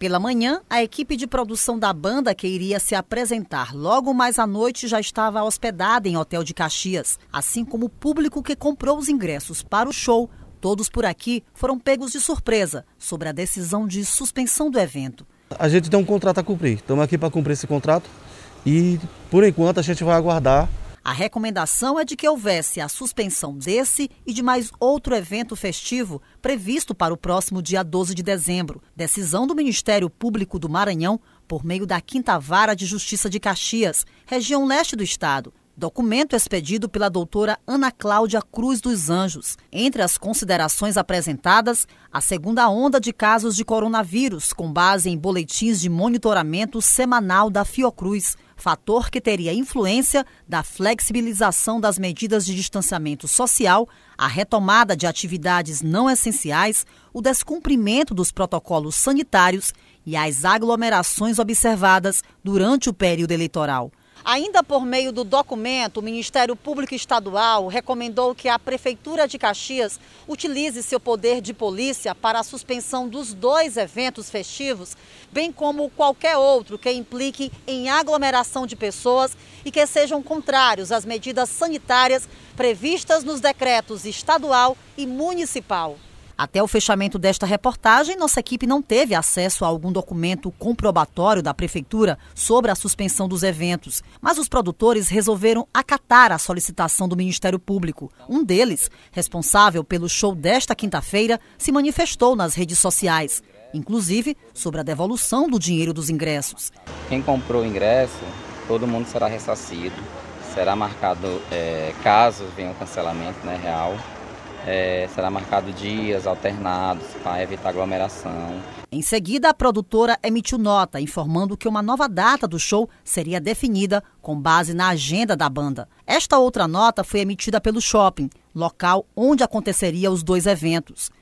Pela manhã, a equipe de produção da banda que iria se apresentar logo mais à noite já estava hospedada em hotel de Caxias, assim como o público que comprou os ingressos para o show. Todos por aqui foram pegos de surpresa sobre a decisão de suspensão do evento. A gente tem um contrato a cumprir, estamos aqui para cumprir esse contrato e, por enquanto, a gente vai aguardar a recomendação é de que houvesse a suspensão desse e de mais outro evento festivo previsto para o próximo dia 12 de dezembro. Decisão do Ministério Público do Maranhão por meio da Quinta Vara de Justiça de Caxias, região leste do estado documento expedido pela doutora Ana Cláudia Cruz dos Anjos. Entre as considerações apresentadas, a segunda onda de casos de coronavírus, com base em boletins de monitoramento semanal da Fiocruz fator que teria influência da flexibilização das medidas de distanciamento social, a retomada de atividades não essenciais, o descumprimento dos protocolos sanitários e as aglomerações observadas durante o período eleitoral. Ainda por meio do documento, o Ministério Público Estadual recomendou que a Prefeitura de Caxias utilize seu poder de polícia para a suspensão dos dois eventos festivos, bem como qualquer outro que implique em aglomeração de pessoas e que sejam contrários às medidas sanitárias previstas nos decretos estadual e municipal. Até o fechamento desta reportagem, nossa equipe não teve acesso a algum documento comprobatório da prefeitura sobre a suspensão dos eventos, mas os produtores resolveram acatar a solicitação do Ministério Público. Um deles, responsável pelo show desta quinta-feira, se manifestou nas redes sociais, inclusive sobre a devolução do dinheiro dos ingressos. Quem comprou o ingresso, todo mundo será ressarcido, será marcado é, caso venha um cancelamento né, real é, será marcado dias alternados para evitar aglomeração. Em seguida, a produtora emitiu nota informando que uma nova data do show seria definida com base na agenda da banda. Esta outra nota foi emitida pelo shopping, local onde aconteceria os dois eventos.